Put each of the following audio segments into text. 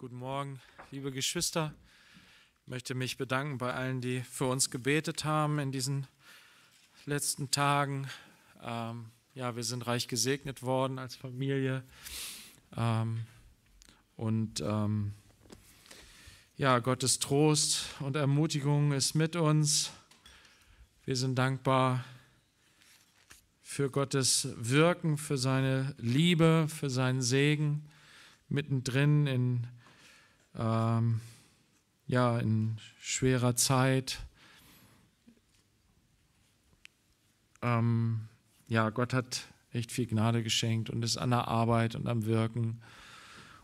Guten Morgen, liebe Geschwister. Ich möchte mich bedanken bei allen, die für uns gebetet haben in diesen letzten Tagen. Ähm, ja, wir sind reich gesegnet worden als Familie. Ähm, und ähm, ja, Gottes Trost und Ermutigung ist mit uns. Wir sind dankbar für Gottes Wirken, für seine Liebe, für seinen Segen mittendrin in ähm, ja, in schwerer Zeit. Ähm, ja, Gott hat echt viel Gnade geschenkt und ist an der Arbeit und am Wirken.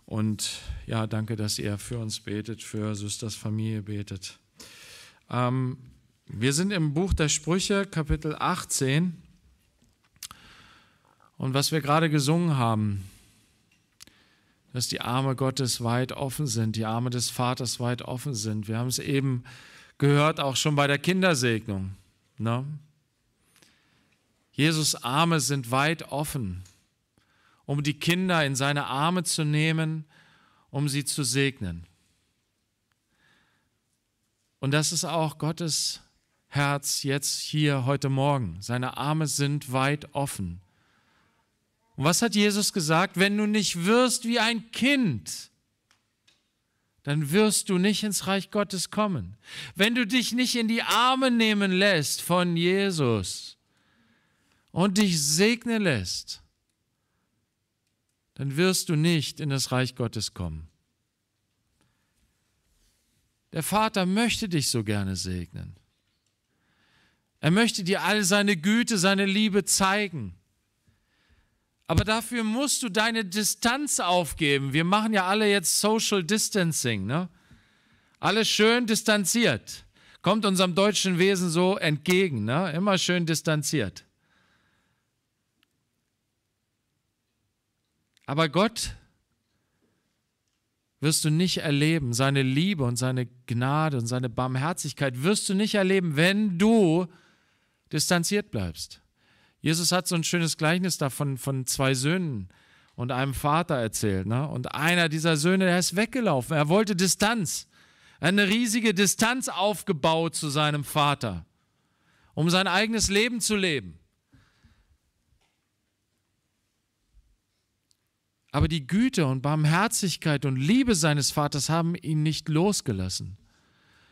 Und ja, danke, dass ihr für uns betet, für Süsters Familie betet. Ähm, wir sind im Buch der Sprüche, Kapitel 18. Und was wir gerade gesungen haben, dass die Arme Gottes weit offen sind, die Arme des Vaters weit offen sind. Wir haben es eben gehört, auch schon bei der Kindersegnung. Ne? Jesus Arme sind weit offen, um die Kinder in seine Arme zu nehmen, um sie zu segnen. Und das ist auch Gottes Herz jetzt hier heute Morgen. Seine Arme sind weit offen und was hat Jesus gesagt? Wenn du nicht wirst wie ein Kind, dann wirst du nicht ins Reich Gottes kommen. Wenn du dich nicht in die Arme nehmen lässt von Jesus und dich segnen lässt, dann wirst du nicht in das Reich Gottes kommen. Der Vater möchte dich so gerne segnen. Er möchte dir all seine Güte, seine Liebe zeigen. Aber dafür musst du deine Distanz aufgeben. Wir machen ja alle jetzt Social Distancing, ne? Alle schön distanziert. Kommt unserem deutschen Wesen so entgegen, ne? Immer schön distanziert. Aber Gott wirst du nicht erleben, seine Liebe und seine Gnade und seine Barmherzigkeit wirst du nicht erleben, wenn du distanziert bleibst. Jesus hat so ein schönes Gleichnis davon von zwei Söhnen und einem Vater erzählt. Ne? Und einer dieser Söhne, der ist weggelaufen. Er wollte Distanz, eine riesige Distanz aufgebaut zu seinem Vater, um sein eigenes Leben zu leben. Aber die Güte und Barmherzigkeit und Liebe seines Vaters haben ihn nicht losgelassen,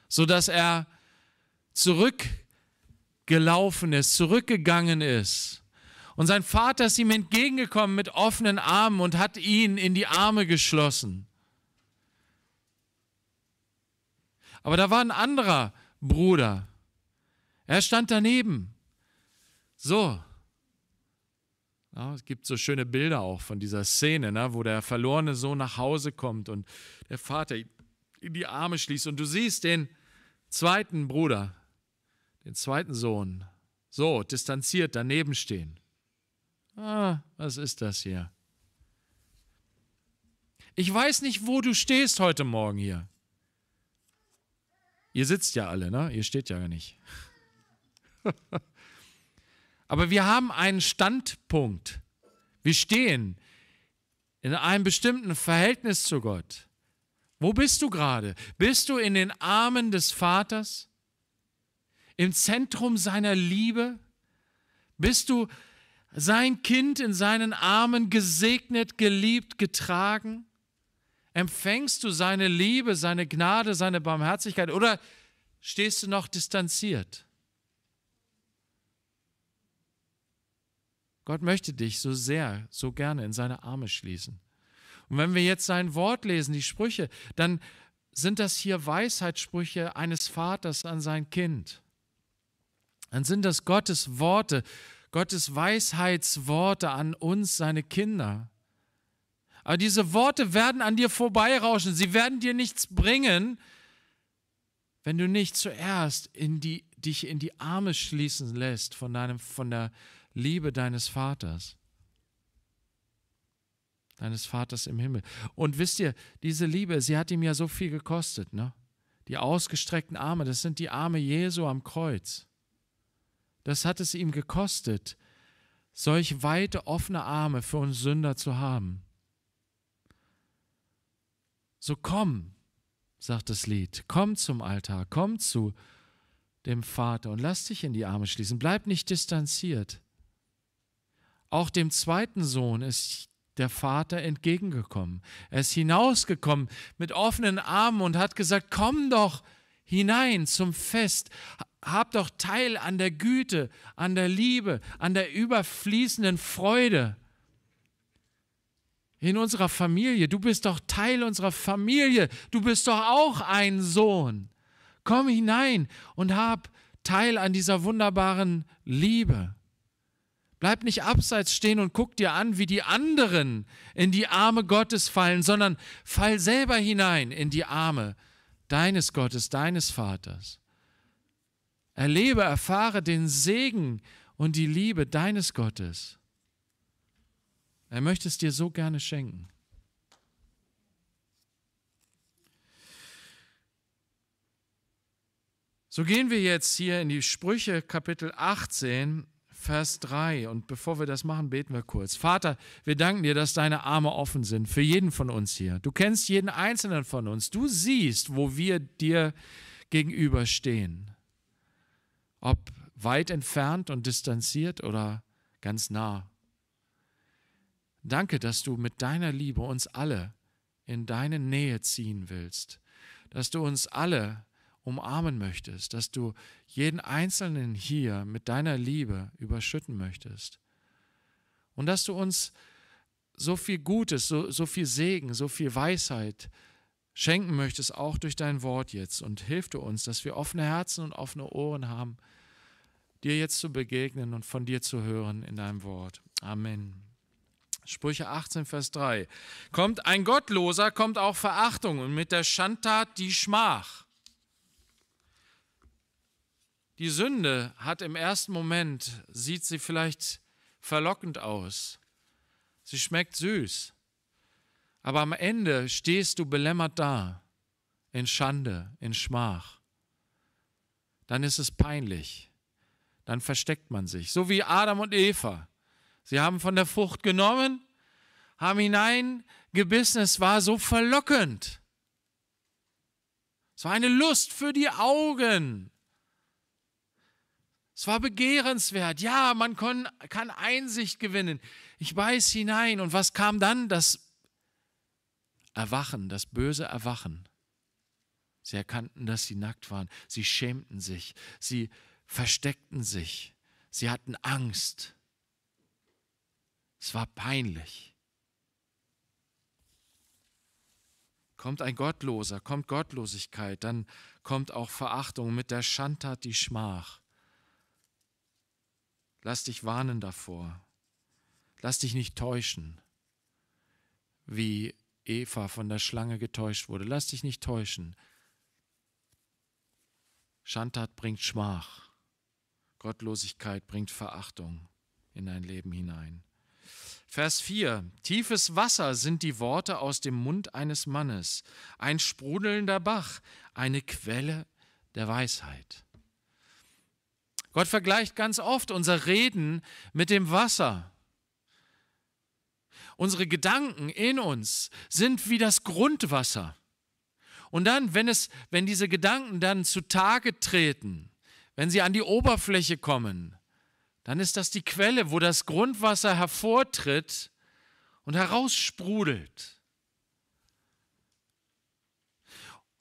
sodass er zurück gelaufen ist, zurückgegangen ist. Und sein Vater ist ihm entgegengekommen mit offenen Armen und hat ihn in die Arme geschlossen. Aber da war ein anderer Bruder. Er stand daneben. So. Ja, es gibt so schöne Bilder auch von dieser Szene, ne, wo der verlorene Sohn nach Hause kommt und der Vater in die Arme schließt. Und du siehst den zweiten Bruder, den zweiten Sohn so distanziert daneben stehen. Ah, was ist das hier? Ich weiß nicht, wo du stehst heute Morgen hier. Ihr sitzt ja alle, ne? Ihr steht ja gar nicht. Aber wir haben einen Standpunkt. Wir stehen in einem bestimmten Verhältnis zu Gott. Wo bist du gerade? Bist du in den Armen des Vaters? im Zentrum seiner Liebe? Bist du sein Kind in seinen Armen gesegnet, geliebt, getragen? Empfängst du seine Liebe, seine Gnade, seine Barmherzigkeit oder stehst du noch distanziert? Gott möchte dich so sehr, so gerne in seine Arme schließen. Und wenn wir jetzt sein Wort lesen, die Sprüche, dann sind das hier Weisheitssprüche eines Vaters an sein Kind dann sind das Gottes Worte, Gottes Weisheitsworte an uns, seine Kinder. Aber diese Worte werden an dir vorbeirauschen, sie werden dir nichts bringen, wenn du nicht zuerst in die, dich in die Arme schließen lässt von, deinem, von der Liebe deines Vaters deines Vaters im Himmel. Und wisst ihr, diese Liebe, sie hat ihm ja so viel gekostet, ne? Die ausgestreckten Arme, das sind die Arme Jesu am Kreuz. Das hat es ihm gekostet, solch weite offene Arme für uns Sünder zu haben. So komm, sagt das Lied, komm zum Altar, komm zu dem Vater und lass dich in die Arme schließen, bleib nicht distanziert. Auch dem zweiten Sohn ist der Vater entgegengekommen. Er ist hinausgekommen mit offenen Armen und hat gesagt, komm doch hinein zum Fest, hab doch teil an der Güte, an der Liebe, an der überfließenden Freude in unserer Familie. Du bist doch Teil unserer Familie. Du bist doch auch ein Sohn. Komm hinein und hab Teil an dieser wunderbaren Liebe. Bleib nicht abseits stehen und guck dir an, wie die anderen in die Arme Gottes fallen, sondern fall selber hinein in die Arme deines Gottes, deines Vaters. Erlebe, erfahre den Segen und die Liebe deines Gottes. Er möchte es dir so gerne schenken. So gehen wir jetzt hier in die Sprüche Kapitel 18, Vers 3. Und bevor wir das machen, beten wir kurz. Vater, wir danken dir, dass deine Arme offen sind für jeden von uns hier. Du kennst jeden einzelnen von uns. Du siehst, wo wir dir gegenüberstehen ob weit entfernt und distanziert oder ganz nah. Danke, dass du mit deiner Liebe uns alle in deine Nähe ziehen willst, dass du uns alle umarmen möchtest, dass du jeden Einzelnen hier mit deiner Liebe überschütten möchtest und dass du uns so viel Gutes, so, so viel Segen, so viel Weisheit schenken möchtest, auch durch dein Wort jetzt und hilf du uns, dass wir offene Herzen und offene Ohren haben, dir jetzt zu begegnen und von dir zu hören in deinem Wort. Amen. Sprüche 18, Vers 3. Kommt ein Gottloser, kommt auch Verachtung und mit der Schandtat die Schmach. Die Sünde hat im ersten Moment, sieht sie vielleicht verlockend aus. Sie schmeckt süß. Aber am Ende stehst du belämmert da, in Schande, in Schmach. Dann ist es peinlich dann versteckt man sich. So wie Adam und Eva. Sie haben von der Frucht genommen, haben hineingebissen, es war so verlockend. Es war eine Lust für die Augen. Es war begehrenswert. Ja, man kann Einsicht gewinnen. Ich weiß hinein. Und was kam dann? Das Erwachen, das böse Erwachen. Sie erkannten, dass sie nackt waren. Sie schämten sich. Sie versteckten sich. Sie hatten Angst. Es war peinlich. Kommt ein Gottloser, kommt Gottlosigkeit, dann kommt auch Verachtung, mit der Schandtat die Schmach. Lass dich warnen davor. Lass dich nicht täuschen, wie Eva von der Schlange getäuscht wurde. Lass dich nicht täuschen. Schandtat bringt Schmach. Gottlosigkeit bringt Verachtung in dein Leben hinein. Vers 4. Tiefes Wasser sind die Worte aus dem Mund eines Mannes, ein sprudelnder Bach, eine Quelle der Weisheit. Gott vergleicht ganz oft unser Reden mit dem Wasser. Unsere Gedanken in uns sind wie das Grundwasser. Und dann, wenn, es, wenn diese Gedanken dann zutage treten, wenn sie an die Oberfläche kommen, dann ist das die Quelle, wo das Grundwasser hervortritt und heraussprudelt.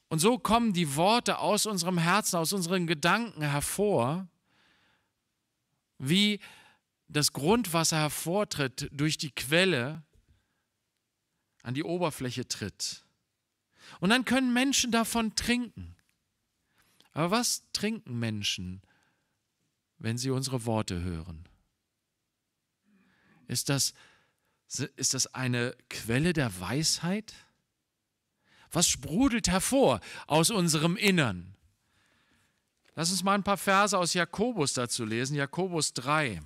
Und so kommen die Worte aus unserem Herzen, aus unseren Gedanken hervor, wie das Grundwasser hervortritt durch die Quelle, an die Oberfläche tritt. Und dann können Menschen davon trinken. Aber was trinken Menschen, wenn sie unsere Worte hören? Ist das, ist das eine Quelle der Weisheit? Was sprudelt hervor aus unserem Innern? Lass uns mal ein paar Verse aus Jakobus dazu lesen, Jakobus 3.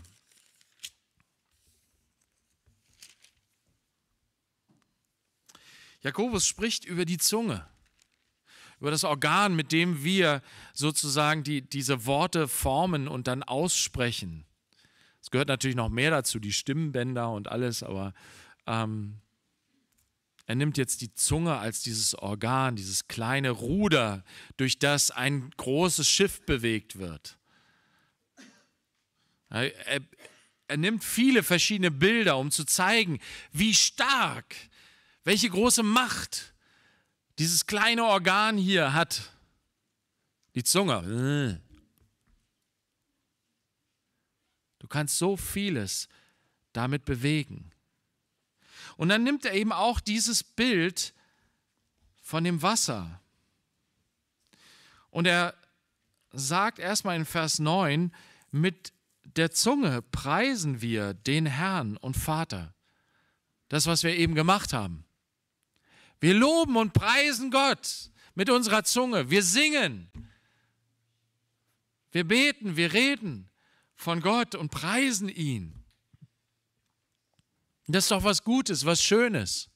Jakobus spricht über die Zunge über das Organ, mit dem wir sozusagen die, diese Worte formen und dann aussprechen. Es gehört natürlich noch mehr dazu, die Stimmbänder und alles, aber ähm, er nimmt jetzt die Zunge als dieses Organ, dieses kleine Ruder, durch das ein großes Schiff bewegt wird. Er, er, er nimmt viele verschiedene Bilder, um zu zeigen, wie stark, welche große Macht dieses kleine Organ hier hat die Zunge. Du kannst so vieles damit bewegen. Und dann nimmt er eben auch dieses Bild von dem Wasser. Und er sagt erstmal in Vers 9, mit der Zunge preisen wir den Herrn und Vater. Das, was wir eben gemacht haben. Wir loben und preisen Gott mit unserer Zunge. Wir singen. Wir beten, wir reden von Gott und preisen ihn. Das ist doch was Gutes, was Schönes.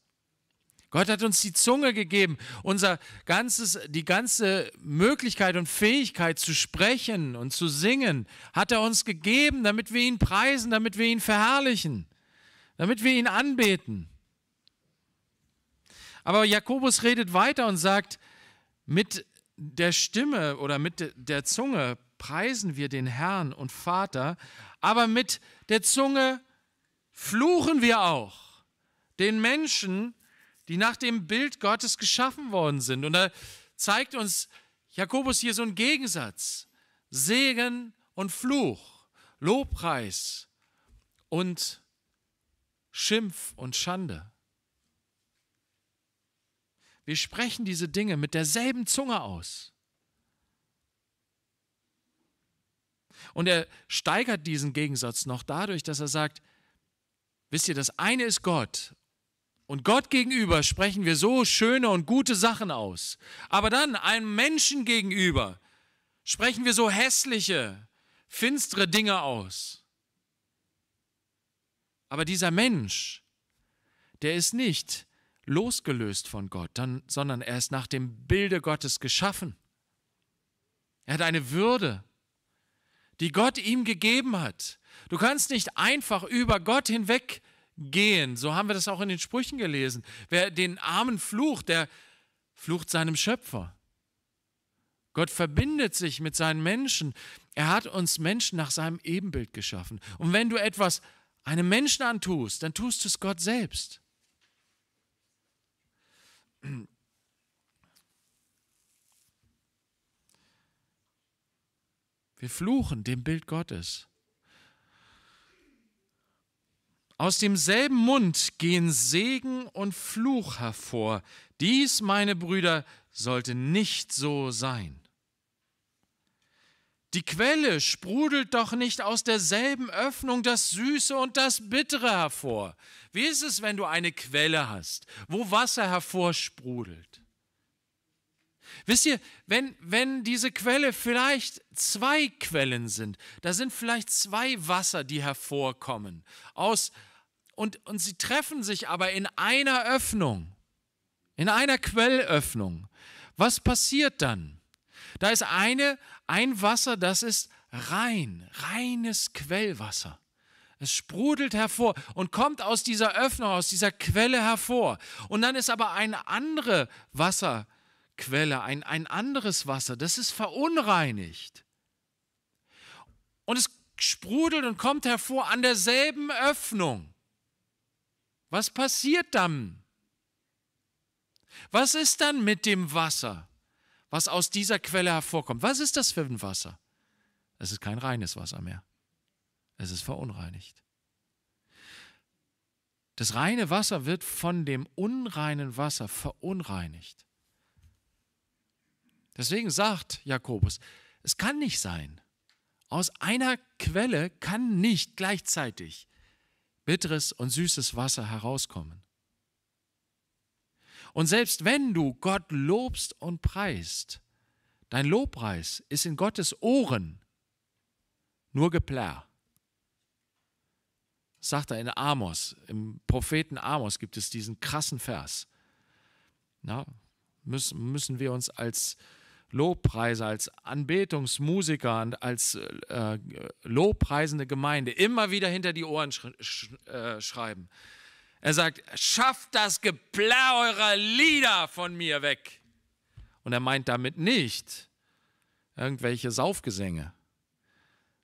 Gott hat uns die Zunge gegeben, unser ganzes, die ganze Möglichkeit und Fähigkeit zu sprechen und zu singen, hat er uns gegeben, damit wir ihn preisen, damit wir ihn verherrlichen, damit wir ihn anbeten. Aber Jakobus redet weiter und sagt, mit der Stimme oder mit der Zunge preisen wir den Herrn und Vater, aber mit der Zunge fluchen wir auch den Menschen, die nach dem Bild Gottes geschaffen worden sind. Und da zeigt uns Jakobus hier so einen Gegensatz. Segen und Fluch, Lobpreis und Schimpf und Schande. Wir sprechen diese Dinge mit derselben Zunge aus. Und er steigert diesen Gegensatz noch dadurch, dass er sagt, wisst ihr, das eine ist Gott. Und Gott gegenüber sprechen wir so schöne und gute Sachen aus. Aber dann einem Menschen gegenüber sprechen wir so hässliche, finstere Dinge aus. Aber dieser Mensch, der ist nicht losgelöst von Gott, sondern er ist nach dem Bilde Gottes geschaffen. Er hat eine Würde, die Gott ihm gegeben hat. Du kannst nicht einfach über Gott hinweg gehen. So haben wir das auch in den Sprüchen gelesen. Wer den Armen flucht, der flucht seinem Schöpfer. Gott verbindet sich mit seinen Menschen. Er hat uns Menschen nach seinem Ebenbild geschaffen. Und wenn du etwas einem Menschen antust, dann tust du es Gott selbst. Wir fluchen dem Bild Gottes. Aus demselben Mund gehen Segen und Fluch hervor. Dies, meine Brüder, sollte nicht so sein. Die Quelle sprudelt doch nicht aus derselben Öffnung das Süße und das Bittere hervor. Wie ist es, wenn du eine Quelle hast, wo Wasser hervorsprudelt? Wisst ihr, wenn, wenn diese Quelle vielleicht zwei Quellen sind, da sind vielleicht zwei Wasser, die hervorkommen, aus, und, und sie treffen sich aber in einer Öffnung, in einer Quellöffnung. Was passiert dann? Da ist eine, ein Wasser, das ist rein, reines Quellwasser. Es sprudelt hervor und kommt aus dieser Öffnung, aus dieser Quelle hervor. Und dann ist aber eine andere Wasserquelle, ein, ein anderes Wasser, das ist verunreinigt. Und es sprudelt und kommt hervor an derselben Öffnung. Was passiert dann? Was ist dann mit dem Wasser? was aus dieser Quelle hervorkommt. Was ist das für ein Wasser? Es ist kein reines Wasser mehr. Es ist verunreinigt. Das reine Wasser wird von dem unreinen Wasser verunreinigt. Deswegen sagt Jakobus, es kann nicht sein. Aus einer Quelle kann nicht gleichzeitig bitteres und süßes Wasser herauskommen. Und selbst wenn du Gott lobst und preist, dein Lobpreis ist in Gottes Ohren nur Geplärr. Sagt er in Amos, im Propheten Amos gibt es diesen krassen Vers. Na, müssen, müssen wir uns als Lobpreiser, als Anbetungsmusiker und als äh, äh lobpreisende Gemeinde immer wieder hinter die Ohren sch sch äh, schreiben. Er sagt, schafft das Geplär eurer Lieder von mir weg. Und er meint damit nicht irgendwelche Saufgesänge,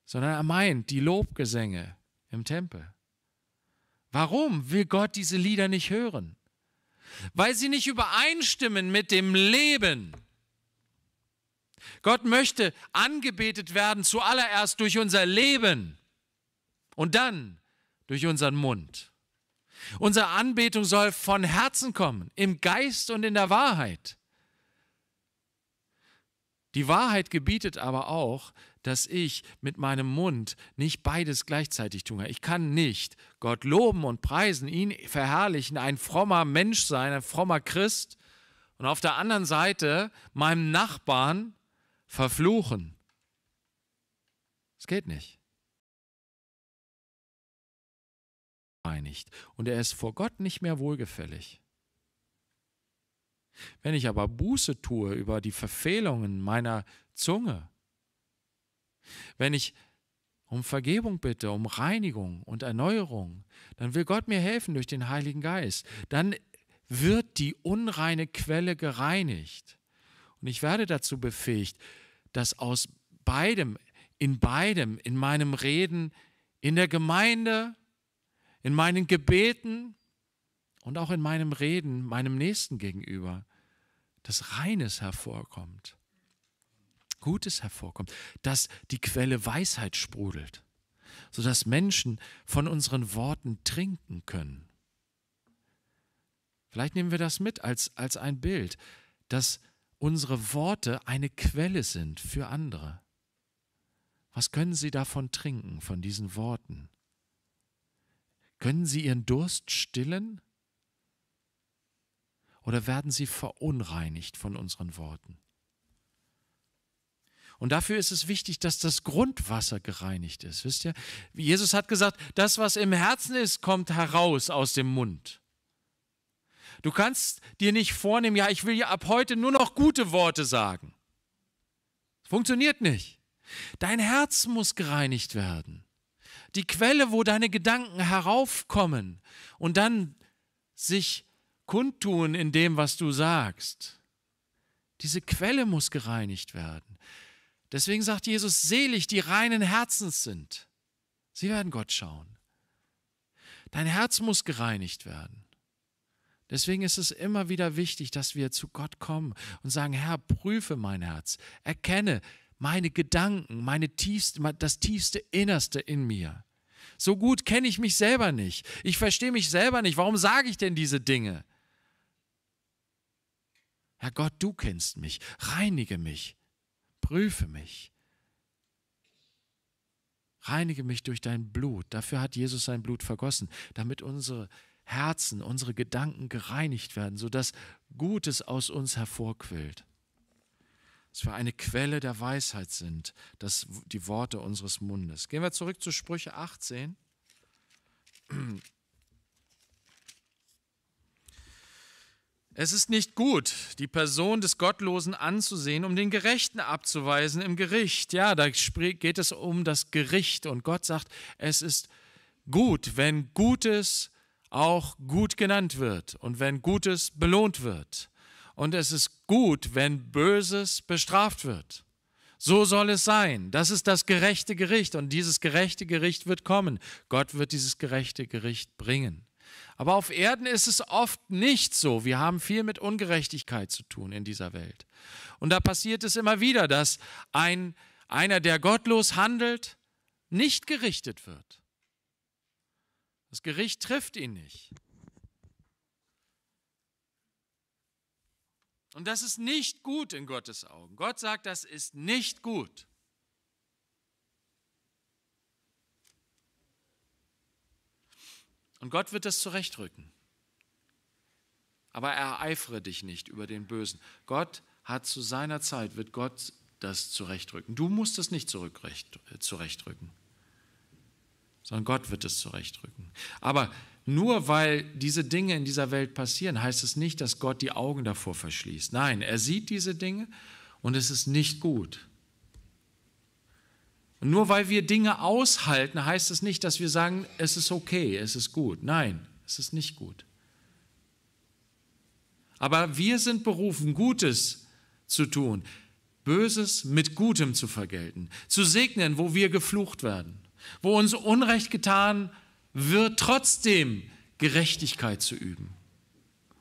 sondern er meint die Lobgesänge im Tempel. Warum will Gott diese Lieder nicht hören? Weil sie nicht übereinstimmen mit dem Leben. Gott möchte angebetet werden zuallererst durch unser Leben und dann durch unseren Mund. Unsere Anbetung soll von Herzen kommen, im Geist und in der Wahrheit. Die Wahrheit gebietet aber auch, dass ich mit meinem Mund nicht beides gleichzeitig tun kann. Ich kann nicht Gott loben und preisen, ihn verherrlichen, ein frommer Mensch sein, ein frommer Christ und auf der anderen Seite meinem Nachbarn verfluchen. Es geht nicht. einigt und er ist vor Gott nicht mehr wohlgefällig. Wenn ich aber Buße tue über die Verfehlungen meiner Zunge, wenn ich um Vergebung bitte, um Reinigung und Erneuerung, dann will Gott mir helfen durch den Heiligen Geist. Dann wird die unreine Quelle gereinigt. Und ich werde dazu befähigt, dass aus beidem, in beidem, in meinem Reden, in der Gemeinde in meinen Gebeten und auch in meinem Reden meinem Nächsten gegenüber, dass Reines hervorkommt, Gutes hervorkommt, dass die Quelle Weisheit sprudelt, sodass Menschen von unseren Worten trinken können. Vielleicht nehmen wir das mit als, als ein Bild, dass unsere Worte eine Quelle sind für andere. Was können sie davon trinken, von diesen Worten? Können sie ihren Durst stillen? Oder werden sie verunreinigt von unseren Worten? Und dafür ist es wichtig, dass das Grundwasser gereinigt ist. Wisst ihr? Jesus hat gesagt, das, was im Herzen ist, kommt heraus aus dem Mund. Du kannst dir nicht vornehmen, ja, ich will ja ab heute nur noch gute Worte sagen. Funktioniert nicht. Dein Herz muss gereinigt werden die Quelle, wo deine Gedanken heraufkommen und dann sich kundtun in dem, was du sagst. Diese Quelle muss gereinigt werden. Deswegen sagt Jesus, selig, die reinen Herzens sind. Sie werden Gott schauen. Dein Herz muss gereinigt werden. Deswegen ist es immer wieder wichtig, dass wir zu Gott kommen und sagen, Herr, prüfe mein Herz, erkenne, meine Gedanken, meine tiefste, das tiefste Innerste in mir. So gut kenne ich mich selber nicht. Ich verstehe mich selber nicht. Warum sage ich denn diese Dinge? Herr Gott, du kennst mich. Reinige mich. Prüfe mich. Reinige mich durch dein Blut. Dafür hat Jesus sein Blut vergossen, damit unsere Herzen, unsere Gedanken gereinigt werden, sodass Gutes aus uns hervorquillt dass wir eine Quelle der Weisheit sind, dass die Worte unseres Mundes. Gehen wir zurück zu Sprüche 18. Es ist nicht gut, die Person des Gottlosen anzusehen, um den Gerechten abzuweisen im Gericht. Ja, da geht es um das Gericht und Gott sagt, es ist gut, wenn Gutes auch gut genannt wird und wenn Gutes belohnt wird und es ist gut, wenn Böses bestraft wird. So soll es sein. Das ist das gerechte Gericht und dieses gerechte Gericht wird kommen. Gott wird dieses gerechte Gericht bringen. Aber auf Erden ist es oft nicht so. Wir haben viel mit Ungerechtigkeit zu tun in dieser Welt. Und da passiert es immer wieder, dass ein, einer, der gottlos handelt, nicht gerichtet wird. Das Gericht trifft ihn nicht. Und das ist nicht gut in Gottes Augen. Gott sagt, das ist nicht gut. Und Gott wird das zurechtrücken. Aber ereifere dich nicht über den Bösen. Gott hat zu seiner Zeit, wird Gott das zurechtrücken. Du musst es nicht äh, zurechtrücken, sondern Gott wird es zurechtrücken. Aber nur weil diese Dinge in dieser Welt passieren, heißt es nicht, dass Gott die Augen davor verschließt. Nein, er sieht diese Dinge und es ist nicht gut. Und nur weil wir Dinge aushalten, heißt es nicht, dass wir sagen, es ist okay, es ist gut. Nein, es ist nicht gut. Aber wir sind berufen, Gutes zu tun, Böses mit Gutem zu vergelten, zu segnen, wo wir geflucht werden, wo uns Unrecht getan wird wird trotzdem Gerechtigkeit zu üben.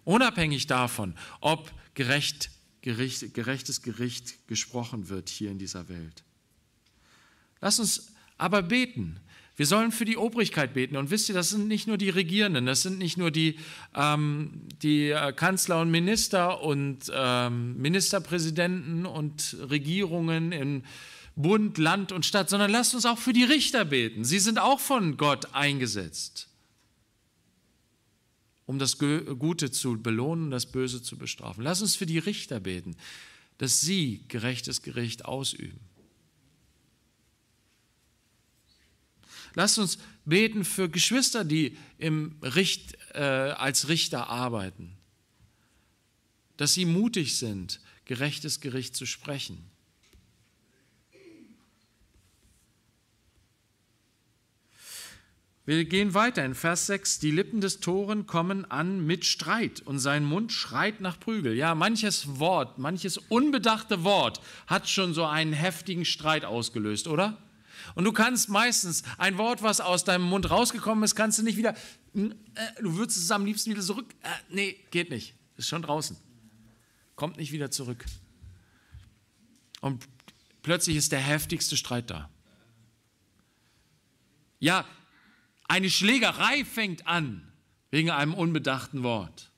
Unabhängig davon, ob gerecht, gerecht, gerechtes Gericht gesprochen wird hier in dieser Welt. Lass uns aber beten. Wir sollen für die Obrigkeit beten. Und wisst ihr, das sind nicht nur die Regierenden, das sind nicht nur die, ähm, die äh, Kanzler und Minister und ähm, Ministerpräsidenten und Regierungen in, äh, Bund, Land und Stadt, sondern lasst uns auch für die Richter beten. Sie sind auch von Gott eingesetzt, um das Gute zu belohnen, das Böse zu bestrafen. Lasst uns für die Richter beten, dass sie gerechtes Gericht ausüben. Lasst uns beten für Geschwister, die im Richt, äh, als Richter arbeiten, dass sie mutig sind, gerechtes Gericht zu sprechen. Wir gehen weiter in Vers 6. Die Lippen des Toren kommen an mit Streit und sein Mund schreit nach Prügel. Ja, manches Wort, manches unbedachte Wort hat schon so einen heftigen Streit ausgelöst, oder? Und du kannst meistens ein Wort, was aus deinem Mund rausgekommen ist, kannst du nicht wieder, äh, du würdest es am liebsten wieder zurück. Äh, nee, geht nicht. Ist schon draußen. Kommt nicht wieder zurück. Und plötzlich ist der heftigste Streit da. Ja, eine Schlägerei fängt an wegen einem unbedachten Wort.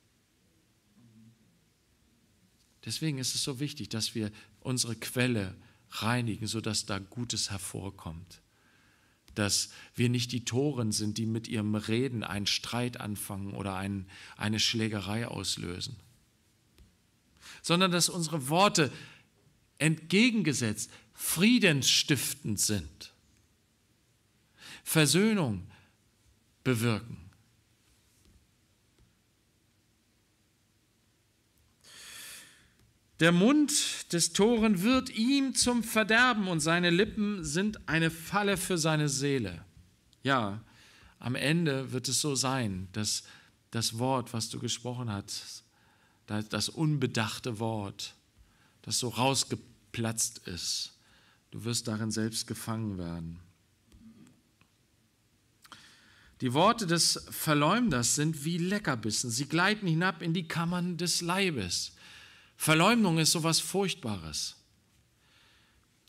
Deswegen ist es so wichtig, dass wir unsere Quelle reinigen, sodass da Gutes hervorkommt. Dass wir nicht die Toren sind, die mit ihrem Reden einen Streit anfangen oder einen, eine Schlägerei auslösen. Sondern dass unsere Worte entgegengesetzt friedensstiftend sind. Versöhnung, bewirken. Der Mund des Toren wird ihm zum Verderben und seine Lippen sind eine Falle für seine Seele. Ja, am Ende wird es so sein, dass das Wort, was du gesprochen hast, das unbedachte Wort, das so rausgeplatzt ist, du wirst darin selbst gefangen werden. Die Worte des Verleumders sind wie Leckerbissen. Sie gleiten hinab in die Kammern des Leibes. Verleumdung ist sowas Furchtbares.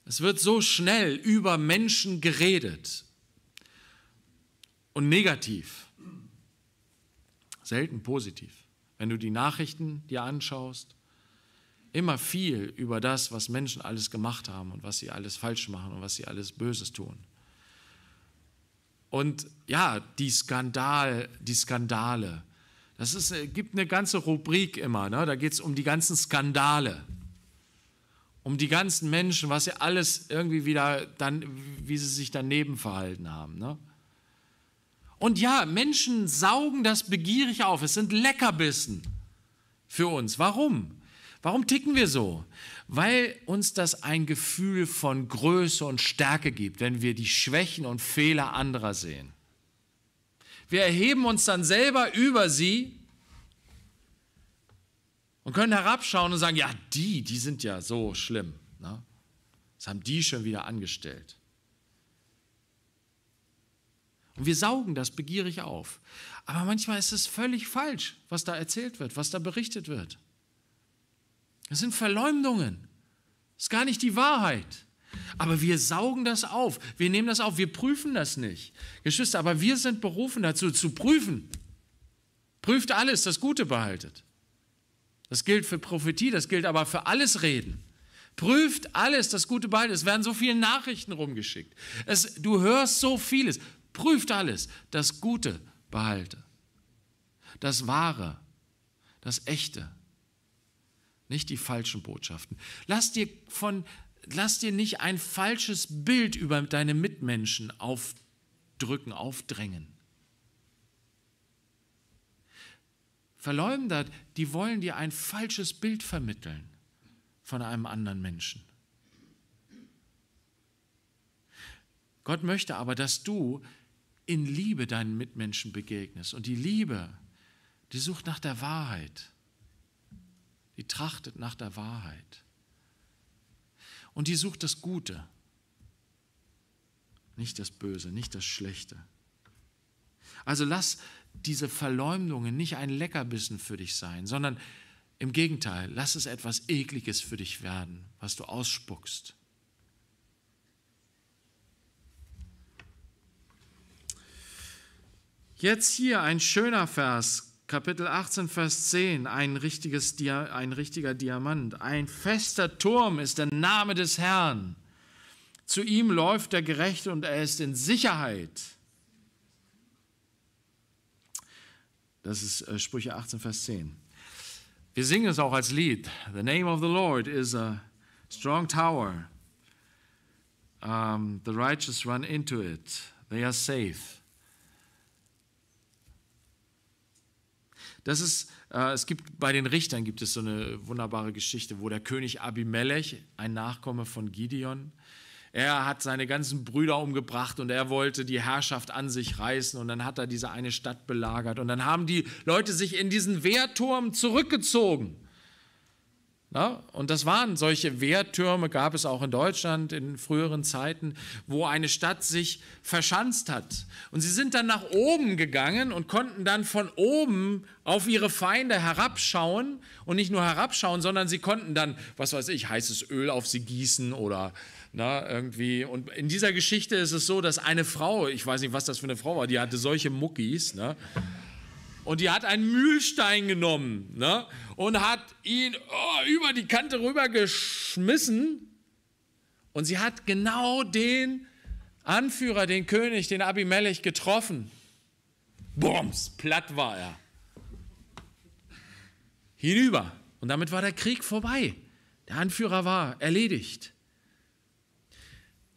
Es wird so schnell über Menschen geredet und negativ, selten positiv. Wenn du die Nachrichten dir anschaust, immer viel über das, was Menschen alles gemacht haben und was sie alles falsch machen und was sie alles Böses tun. Und ja, die, Skandal, die Skandale. Das ist, äh, gibt eine ganze Rubrik immer. Ne? Da geht es um die ganzen Skandale. Um die ganzen Menschen, was sie alles irgendwie wieder dann, wie sie sich daneben verhalten haben. Ne? Und ja, Menschen saugen das begierig auf. Es sind Leckerbissen für uns. Warum? Warum ticken wir so? Weil uns das ein Gefühl von Größe und Stärke gibt, wenn wir die Schwächen und Fehler anderer sehen. Wir erheben uns dann selber über sie und können herabschauen und sagen, ja, die, die sind ja so schlimm. Ne? Das haben die schon wieder angestellt. Und wir saugen das begierig auf. Aber manchmal ist es völlig falsch, was da erzählt wird, was da berichtet wird. Das sind Verleumdungen. Das ist gar nicht die Wahrheit. Aber wir saugen das auf. Wir nehmen das auf. Wir prüfen das nicht. Geschwister, aber wir sind berufen dazu, zu prüfen. Prüft alles, das Gute behaltet. Das gilt für Prophetie, das gilt aber für alles Reden. Prüft alles, das Gute behaltet. Es werden so viele Nachrichten rumgeschickt. Es, du hörst so vieles. Prüft alles, das Gute behalte. Das Wahre, das Echte, nicht die falschen Botschaften. Lass dir, von, lass dir nicht ein falsches Bild über deine Mitmenschen aufdrücken, aufdrängen. Verleumder, die wollen dir ein falsches Bild vermitteln von einem anderen Menschen. Gott möchte aber, dass du in Liebe deinen Mitmenschen begegnest. Und die Liebe, die sucht nach der Wahrheit die trachtet nach der Wahrheit. Und die sucht das Gute, nicht das Böse, nicht das Schlechte. Also lass diese Verleumdungen nicht ein Leckerbissen für dich sein, sondern im Gegenteil, lass es etwas Ekliges für dich werden, was du ausspuckst. Jetzt hier ein schöner Vers, Kapitel 18, Vers 10, ein, richtiges, ein richtiger Diamant. Ein fester Turm ist der Name des Herrn. Zu ihm läuft der Gerechte und er ist in Sicherheit. Das ist äh, Sprüche 18, Vers 10. Wir singen es auch als Lied. The name of the Lord is a strong tower. Um, the righteous run into it. They are safe. Das ist, äh, es gibt bei den Richtern gibt es so eine wunderbare Geschichte, wo der König Abimelech, ein Nachkomme von Gideon, er hat seine ganzen Brüder umgebracht und er wollte die Herrschaft an sich reißen und dann hat er diese eine Stadt belagert und dann haben die Leute sich in diesen Wehrturm zurückgezogen. Na? Ne? Und das waren solche Wehrtürme, gab es auch in Deutschland in früheren Zeiten, wo eine Stadt sich verschanzt hat. Und sie sind dann nach oben gegangen und konnten dann von oben auf ihre Feinde herabschauen und nicht nur herabschauen, sondern sie konnten dann, was weiß ich, heißes Öl auf sie gießen oder na, ne, irgendwie. Und in dieser Geschichte ist es so, dass eine Frau, ich weiß nicht, was das für eine Frau war, die hatte solche Muckis, ne? Und die hat einen Mühlstein genommen ne? und hat ihn oh, über die Kante rüber geschmissen. Und sie hat genau den Anführer, den König, den Abimelech getroffen. Bums, platt war er. Hinüber. Und damit war der Krieg vorbei. Der Anführer war erledigt.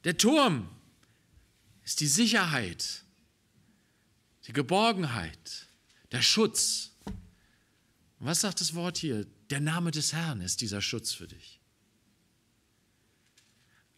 Der Turm ist die Sicherheit, die Geborgenheit der Schutz. Und was sagt das Wort hier? Der Name des Herrn ist dieser Schutz für dich.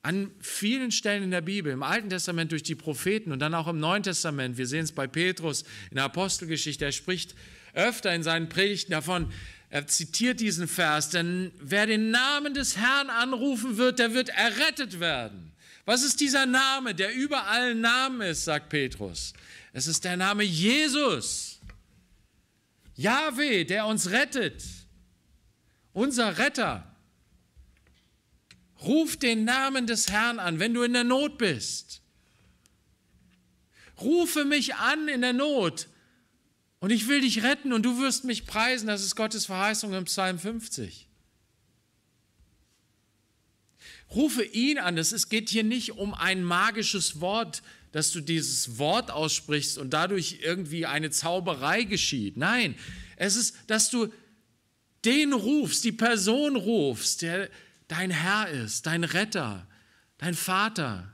An vielen Stellen in der Bibel, im Alten Testament durch die Propheten und dann auch im Neuen Testament, wir sehen es bei Petrus in der Apostelgeschichte, er spricht öfter in seinen Predigten davon, er zitiert diesen Vers, denn wer den Namen des Herrn anrufen wird, der wird errettet werden. Was ist dieser Name, der über allen Namen ist, sagt Petrus? Es ist der Name Jesus. Jahwe, der uns rettet, unser Retter. Ruf den Namen des Herrn an, wenn du in der Not bist. Rufe mich an in der Not und ich will dich retten und du wirst mich preisen. Das ist Gottes Verheißung im Psalm 50. Rufe ihn an. Es geht hier nicht um ein magisches Wort, dass du dieses Wort aussprichst und dadurch irgendwie eine Zauberei geschieht. Nein, es ist, dass du den rufst, die Person rufst, der dein Herr ist, dein Retter, dein Vater.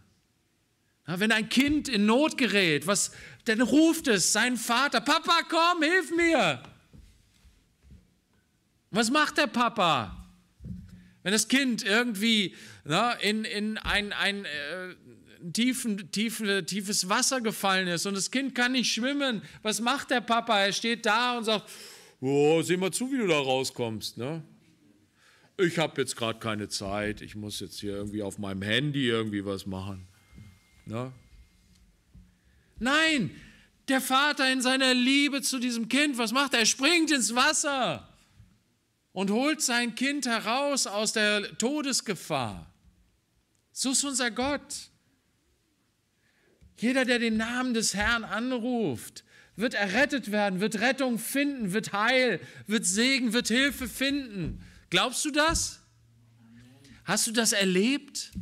Ja, wenn ein Kind in Not gerät, was, dann ruft es seinen Vater, Papa, komm, hilf mir. Was macht der Papa? Wenn das Kind irgendwie na, in, in ein, ein äh, tiefen, tiefe, tiefes Wasser gefallen ist und das Kind kann nicht schwimmen. Was macht der Papa? Er steht da und sagt, oh, seh mal zu, wie du da rauskommst. Ne? Ich habe jetzt gerade keine Zeit, ich muss jetzt hier irgendwie auf meinem Handy irgendwie was machen. Ne? Nein, der Vater in seiner Liebe zu diesem Kind, was macht er? Er springt ins Wasser und holt sein Kind heraus aus der Todesgefahr. So ist unser Gott. Jeder, der den Namen des Herrn anruft, wird errettet werden, wird Rettung finden, wird Heil, wird Segen, wird Hilfe finden. Glaubst du das? Hast du das erlebt?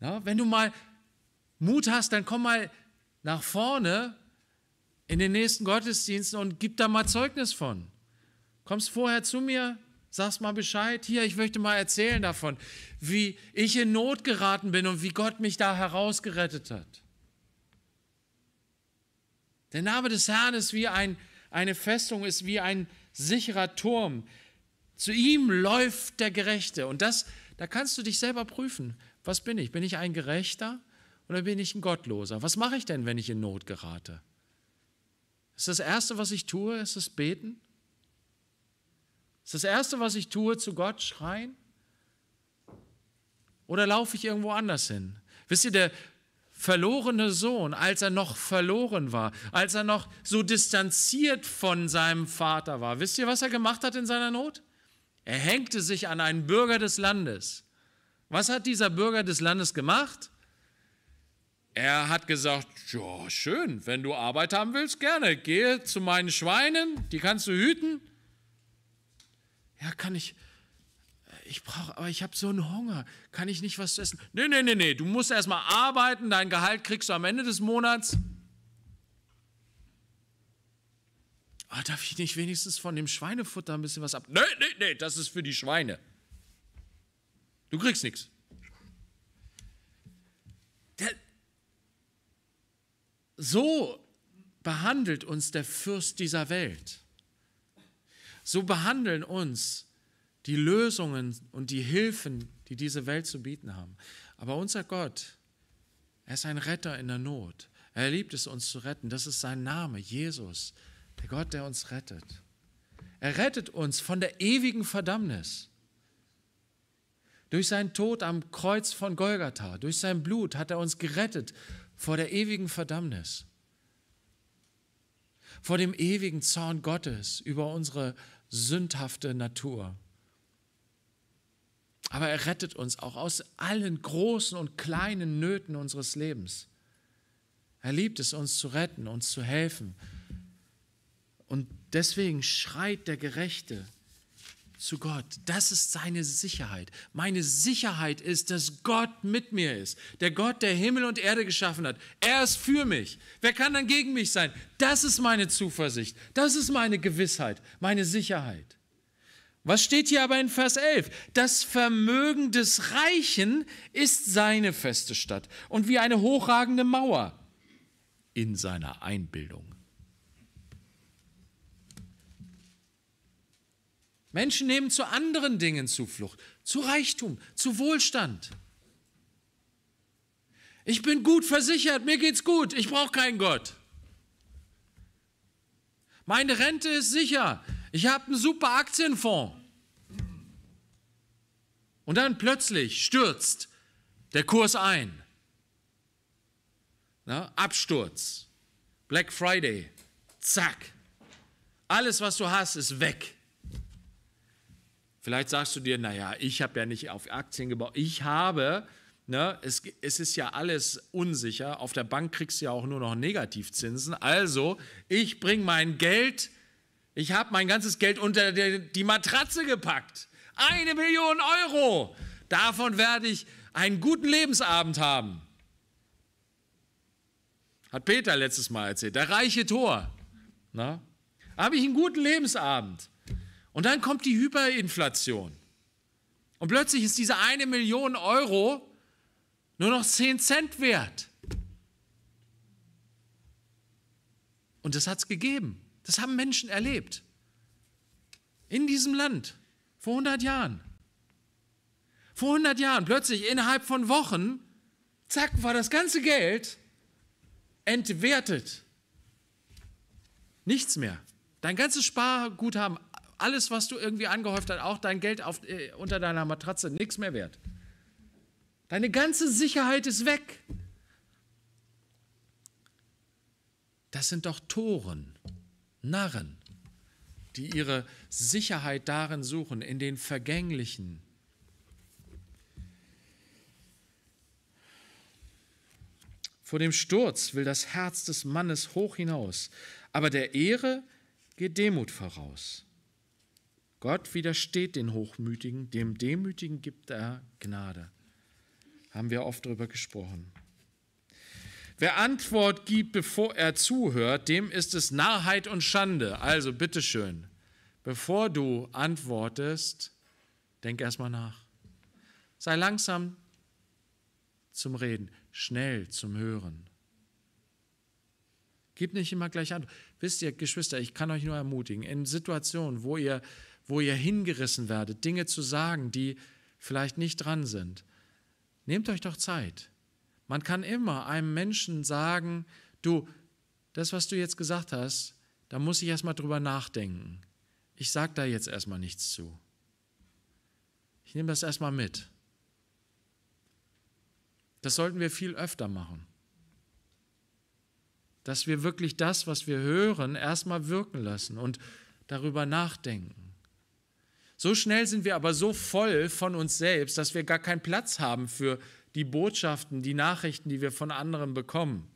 Ja, wenn du mal Mut hast, dann komm mal nach vorne in den nächsten Gottesdiensten und gib da mal Zeugnis von. Kommst vorher zu mir, Sag's mal Bescheid. Hier, ich möchte mal erzählen davon, wie ich in Not geraten bin und wie Gott mich da herausgerettet hat. Der Name des Herrn ist wie ein, eine Festung, ist wie ein sicherer Turm. Zu ihm läuft der Gerechte. Und das, da kannst du dich selber prüfen. Was bin ich? Bin ich ein Gerechter oder bin ich ein Gottloser? Was mache ich denn, wenn ich in Not gerate? Ist das Erste, was ich tue, ist das Beten? Ist das Erste, was ich tue, zu Gott schreien? Oder laufe ich irgendwo anders hin? Wisst ihr, der verlorene Sohn, als er noch verloren war, als er noch so distanziert von seinem Vater war, wisst ihr, was er gemacht hat in seiner Not? Er hängte sich an einen Bürger des Landes. Was hat dieser Bürger des Landes gemacht? Er hat gesagt, ja, schön, wenn du Arbeit haben willst, gerne, gehe zu meinen Schweinen, die kannst du hüten, ja, kann ich, äh, ich brauche, aber ich habe so einen Hunger, kann ich nicht was essen? Nee, nee, nee, nee, du musst erstmal arbeiten, dein Gehalt kriegst du am Ende des Monats. Aber ah, darf ich nicht wenigstens von dem Schweinefutter ein bisschen was ab? Nee, nee, nee, das ist für die Schweine. Du kriegst nichts. So behandelt uns der Fürst dieser Welt. So behandeln uns die Lösungen und die Hilfen, die diese Welt zu bieten haben. Aber unser Gott, er ist ein Retter in der Not. Er liebt es, uns zu retten. Das ist sein Name, Jesus, der Gott, der uns rettet. Er rettet uns von der ewigen Verdammnis. Durch seinen Tod am Kreuz von Golgatha, durch sein Blut hat er uns gerettet vor der ewigen Verdammnis, vor dem ewigen Zorn Gottes über unsere sündhafte Natur. Aber er rettet uns auch aus allen großen und kleinen Nöten unseres Lebens. Er liebt es, uns zu retten, uns zu helfen. Und deswegen schreit der Gerechte, zu Gott. Das ist seine Sicherheit. Meine Sicherheit ist, dass Gott mit mir ist. Der Gott, der Himmel und Erde geschaffen hat. Er ist für mich. Wer kann dann gegen mich sein? Das ist meine Zuversicht. Das ist meine Gewissheit, meine Sicherheit. Was steht hier aber in Vers 11? Das Vermögen des Reichen ist seine feste Stadt und wie eine hochragende Mauer in seiner Einbildung. Menschen nehmen zu anderen Dingen Zuflucht, zu Reichtum, zu Wohlstand. Ich bin gut versichert, mir geht's gut, ich brauche keinen Gott. Meine Rente ist sicher, ich habe einen super Aktienfonds. Und dann plötzlich stürzt der Kurs ein. Na, Absturz, Black Friday, zack. Alles, was du hast, ist weg. Vielleicht sagst du dir, naja, ich habe ja nicht auf Aktien gebaut. Ich habe, ne, es, es ist ja alles unsicher. Auf der Bank kriegst du ja auch nur noch Negativzinsen. Also, ich bringe mein Geld, ich habe mein ganzes Geld unter die, die Matratze gepackt. Eine Million Euro. Davon werde ich einen guten Lebensabend haben. Hat Peter letztes Mal erzählt. Der reiche Tor. Na? Ne? Habe ich einen guten Lebensabend. Und dann kommt die Hyperinflation. Und plötzlich ist diese eine Million Euro nur noch 10 Cent wert. Und das hat es gegeben. Das haben Menschen erlebt. In diesem Land. Vor 100 Jahren. Vor 100 Jahren. Plötzlich innerhalb von Wochen, zack, war das ganze Geld entwertet. Nichts mehr. Dein ganzes Sparguthaben, alles, was du irgendwie angehäuft hast, auch dein Geld auf, äh, unter deiner Matratze, nichts mehr wert. Deine ganze Sicherheit ist weg. Das sind doch Toren, Narren, die ihre Sicherheit darin suchen, in den Vergänglichen. Vor dem Sturz will das Herz des Mannes hoch hinaus, aber der Ehre geht Demut voraus. Gott widersteht den Hochmütigen, dem Demütigen gibt er Gnade. Haben wir oft darüber gesprochen. Wer Antwort gibt, bevor er zuhört, dem ist es Narrheit und Schande. Also bitteschön, bevor du antwortest, denk erstmal nach. Sei langsam zum Reden, schnell zum Hören. Gib nicht immer gleich Antwort. Wisst ihr, Geschwister, ich kann euch nur ermutigen, in Situationen, wo ihr wo ihr hingerissen werdet, Dinge zu sagen, die vielleicht nicht dran sind. Nehmt euch doch Zeit. Man kann immer einem Menschen sagen, du, das, was du jetzt gesagt hast, da muss ich erstmal drüber nachdenken. Ich sage da jetzt erstmal nichts zu. Ich nehme das erstmal mit. Das sollten wir viel öfter machen. Dass wir wirklich das, was wir hören, erstmal wirken lassen und darüber nachdenken. So schnell sind wir aber so voll von uns selbst, dass wir gar keinen Platz haben für die Botschaften, die Nachrichten, die wir von anderen bekommen.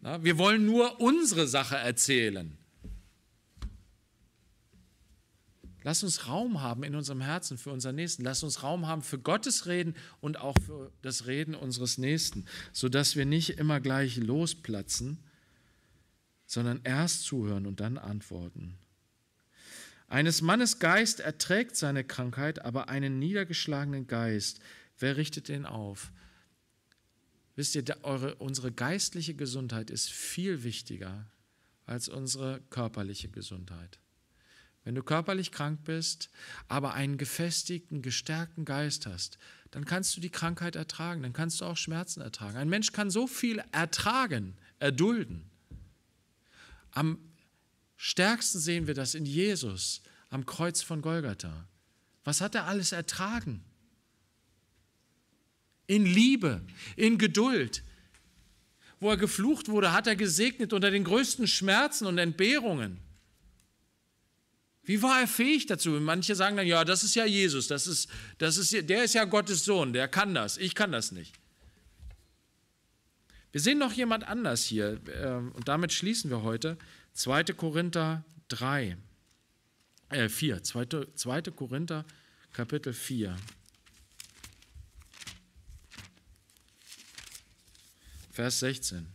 Na, wir wollen nur unsere Sache erzählen. Lass uns Raum haben in unserem Herzen für unseren Nächsten. Lass uns Raum haben für Gottes Reden und auch für das Reden unseres Nächsten, sodass wir nicht immer gleich losplatzen, sondern erst zuhören und dann antworten. Eines Mannes Geist erträgt seine Krankheit, aber einen niedergeschlagenen Geist, wer richtet den auf? Wisst ihr, eure, unsere geistliche Gesundheit ist viel wichtiger als unsere körperliche Gesundheit. Wenn du körperlich krank bist, aber einen gefestigten, gestärkten Geist hast, dann kannst du die Krankheit ertragen, dann kannst du auch Schmerzen ertragen. Ein Mensch kann so viel ertragen, erdulden. Am stärksten sehen wir das in Jesus am Kreuz von Golgatha. Was hat er alles ertragen? In Liebe, in Geduld. Wo er geflucht wurde, hat er gesegnet unter den größten Schmerzen und Entbehrungen. Wie war er fähig dazu? Manche sagen dann, ja, das ist ja Jesus, das ist, das ist, der ist ja Gottes Sohn, der kann das, ich kann das nicht. Wir sehen noch jemand anders hier ähm, und damit schließen wir heute 2. Korinther 3, äh 4, 2. 2. Korinther Kapitel 4. Vers 16.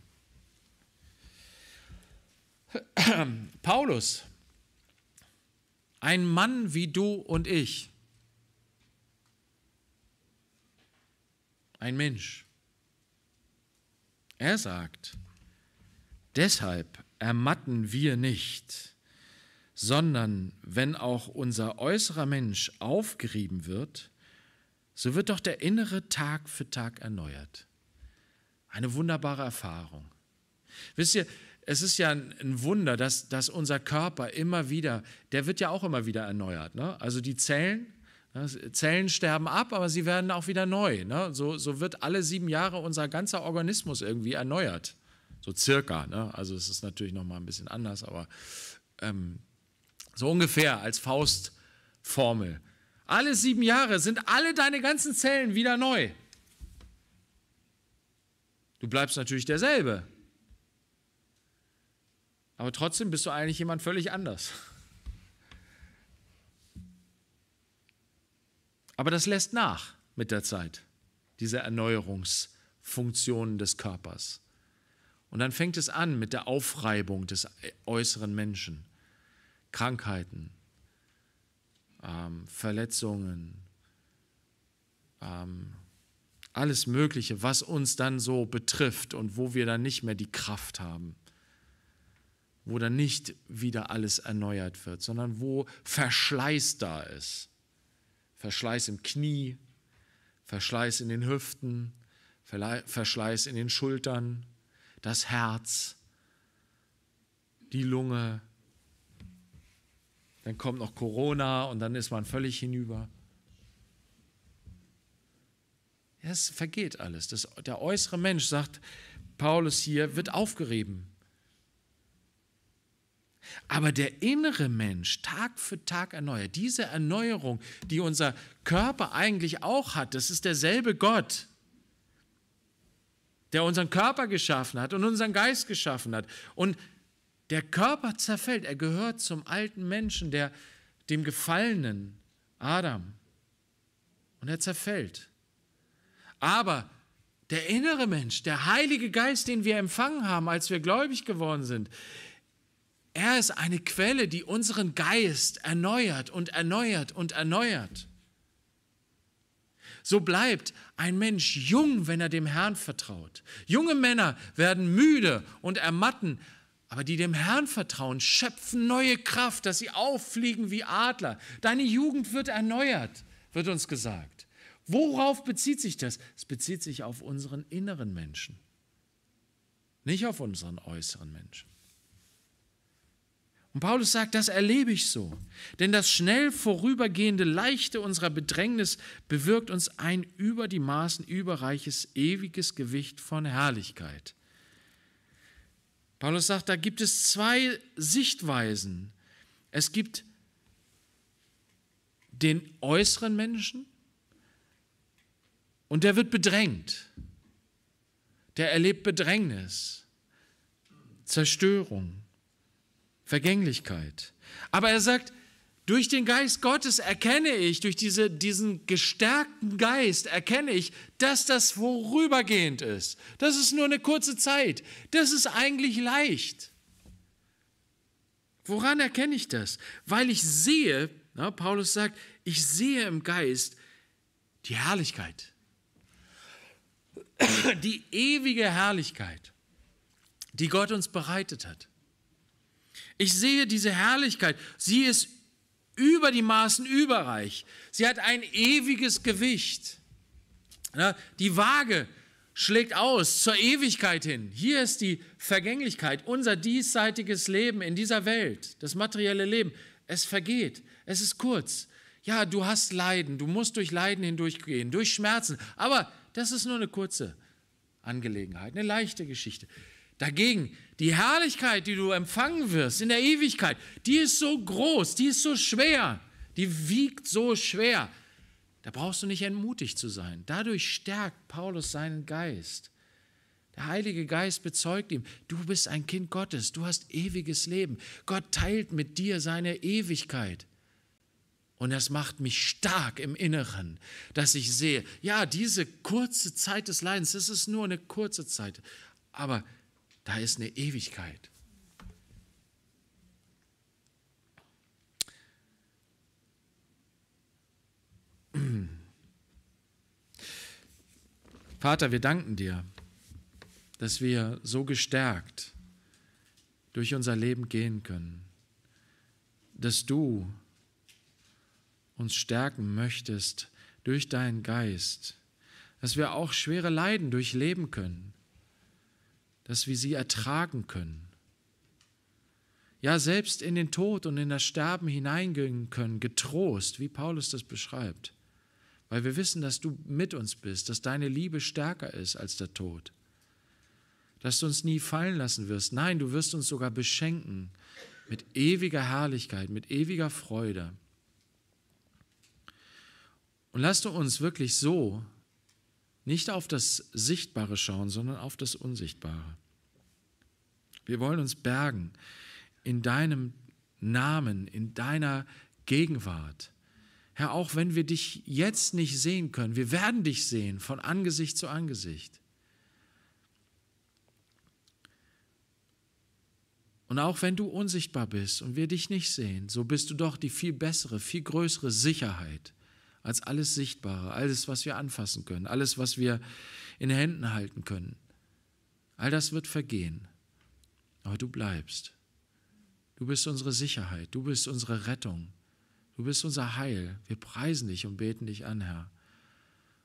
Paulus, ein Mann wie du und ich, ein Mensch, er sagt, deshalb ermatten wir nicht, sondern wenn auch unser äußerer Mensch aufgerieben wird, so wird doch der innere Tag für Tag erneuert. Eine wunderbare Erfahrung. Wisst ihr, es ist ja ein, Wunder, dass, dass unser Körper immer wieder, der wird ja auch immer wieder erneuert. Ne? Also die Zellen, Zellen sterben ab, aber sie werden auch wieder neu. Ne? So, so, wird alle sieben Jahre unser ganzer Organismus irgendwie erneuert. So circa. Ne? Also es ist natürlich nochmal ein bisschen anders, aber ähm, so ungefähr als Faustformel. Alle sieben Jahre sind alle deine ganzen Zellen wieder neu. Du bleibst natürlich derselbe. Aber trotzdem bist du eigentlich jemand völlig anders. Aber das lässt nach mit der Zeit, diese Erneuerungsfunktionen des Körpers. Und dann fängt es an mit der Aufreibung des äh, äußeren Menschen. Krankheiten, ähm, Verletzungen, ähm, alles Mögliche, was uns dann so betrifft und wo wir dann nicht mehr die Kraft haben, wo dann nicht wieder alles erneuert wird, sondern wo Verschleiß da ist. Verschleiß im Knie, Verschleiß in den Hüften, Verschleiß in den Schultern, das Herz, die Lunge. Dann kommt noch Corona und dann ist man völlig hinüber. Es vergeht alles. Das, der äußere Mensch, sagt Paulus hier, wird aufgerieben. Aber der innere Mensch Tag für Tag erneuert, diese Erneuerung, die unser Körper eigentlich auch hat, das ist derselbe Gott, der unseren Körper geschaffen hat und unseren Geist geschaffen hat. Und der Körper zerfällt, er gehört zum alten Menschen, der, dem gefallenen Adam. Und er zerfällt. Aber der innere Mensch, der Heilige Geist, den wir empfangen haben, als wir gläubig geworden sind, er ist eine Quelle, die unseren Geist erneuert und erneuert und erneuert. So bleibt ein Mensch jung, wenn er dem Herrn vertraut. Junge Männer werden müde und ermatten, aber die dem Herrn vertrauen, schöpfen neue Kraft, dass sie auffliegen wie Adler. Deine Jugend wird erneuert, wird uns gesagt. Worauf bezieht sich das? Es bezieht sich auf unseren inneren Menschen, nicht auf unseren äußeren Menschen. Und Paulus sagt, das erlebe ich so. Denn das schnell vorübergehende Leichte unserer Bedrängnis bewirkt uns ein über die Maßen überreiches, ewiges Gewicht von Herrlichkeit. Paulus sagt, da gibt es zwei Sichtweisen. Es gibt den äußeren Menschen und der wird bedrängt. Der erlebt Bedrängnis, Zerstörung. Vergänglichkeit. Aber er sagt, durch den Geist Gottes erkenne ich, durch diese, diesen gestärkten Geist erkenne ich, dass das vorübergehend ist. Das ist nur eine kurze Zeit. Das ist eigentlich leicht. Woran erkenne ich das? Weil ich sehe, na, Paulus sagt, ich sehe im Geist die Herrlichkeit, die ewige Herrlichkeit, die Gott uns bereitet hat. Ich sehe diese Herrlichkeit. Sie ist über die Maßen überreich. Sie hat ein ewiges Gewicht. Ne? Die Waage schlägt aus zur Ewigkeit hin. Hier ist die Vergänglichkeit, unser diesseitiges Leben in dieser Welt, das materielle Leben. Es vergeht, es ist kurz. Ja, du hast Leiden, du musst durch Leiden hindurchgehen, durch Schmerzen, aber das ist nur eine kurze Angelegenheit, eine leichte Geschichte. Dagegen die Herrlichkeit, die du empfangen wirst in der Ewigkeit, die ist so groß, die ist so schwer, die wiegt so schwer. Da brauchst du nicht entmutigt zu sein. Dadurch stärkt Paulus seinen Geist. Der Heilige Geist bezeugt ihm, du bist ein Kind Gottes, du hast ewiges Leben. Gott teilt mit dir seine Ewigkeit. Und das macht mich stark im Inneren, dass ich sehe, ja, diese kurze Zeit des Leidens, das ist nur eine kurze Zeit, aber da ist eine Ewigkeit. Vater, wir danken dir, dass wir so gestärkt durch unser Leben gehen können, dass du uns stärken möchtest durch deinen Geist, dass wir auch schwere Leiden durchleben können, dass wir sie ertragen können. Ja, selbst in den Tod und in das Sterben hineingehen können, getrost, wie Paulus das beschreibt. Weil wir wissen, dass du mit uns bist, dass deine Liebe stärker ist als der Tod. Dass du uns nie fallen lassen wirst. Nein, du wirst uns sogar beschenken mit ewiger Herrlichkeit, mit ewiger Freude. Und lass du uns wirklich so nicht auf das Sichtbare schauen, sondern auf das Unsichtbare. Wir wollen uns bergen in deinem Namen, in deiner Gegenwart. Herr, auch wenn wir dich jetzt nicht sehen können, wir werden dich sehen von Angesicht zu Angesicht. Und auch wenn du unsichtbar bist und wir dich nicht sehen, so bist du doch die viel bessere, viel größere Sicherheit als alles Sichtbare, alles, was wir anfassen können, alles, was wir in Händen halten können. All das wird vergehen, aber du bleibst. Du bist unsere Sicherheit, du bist unsere Rettung, du bist unser Heil. Wir preisen dich und beten dich an, Herr.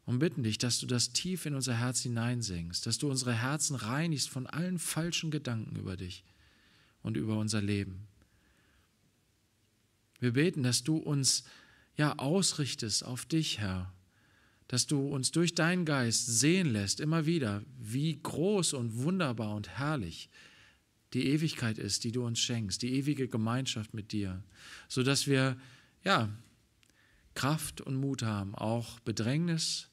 Und bitten dich, dass du das tief in unser Herz hineinsenkst, dass du unsere Herzen reinigst von allen falschen Gedanken über dich und über unser Leben. Wir beten, dass du uns ja ausrichtest auf dich, Herr, dass du uns durch deinen Geist sehen lässt, immer wieder, wie groß und wunderbar und herrlich die Ewigkeit ist, die du uns schenkst, die ewige Gemeinschaft mit dir, sodass wir ja Kraft und Mut haben, auch Bedrängnis,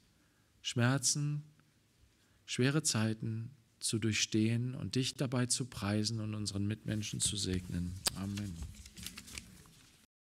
Schmerzen, schwere Zeiten zu durchstehen und dich dabei zu preisen und unseren Mitmenschen zu segnen. Amen.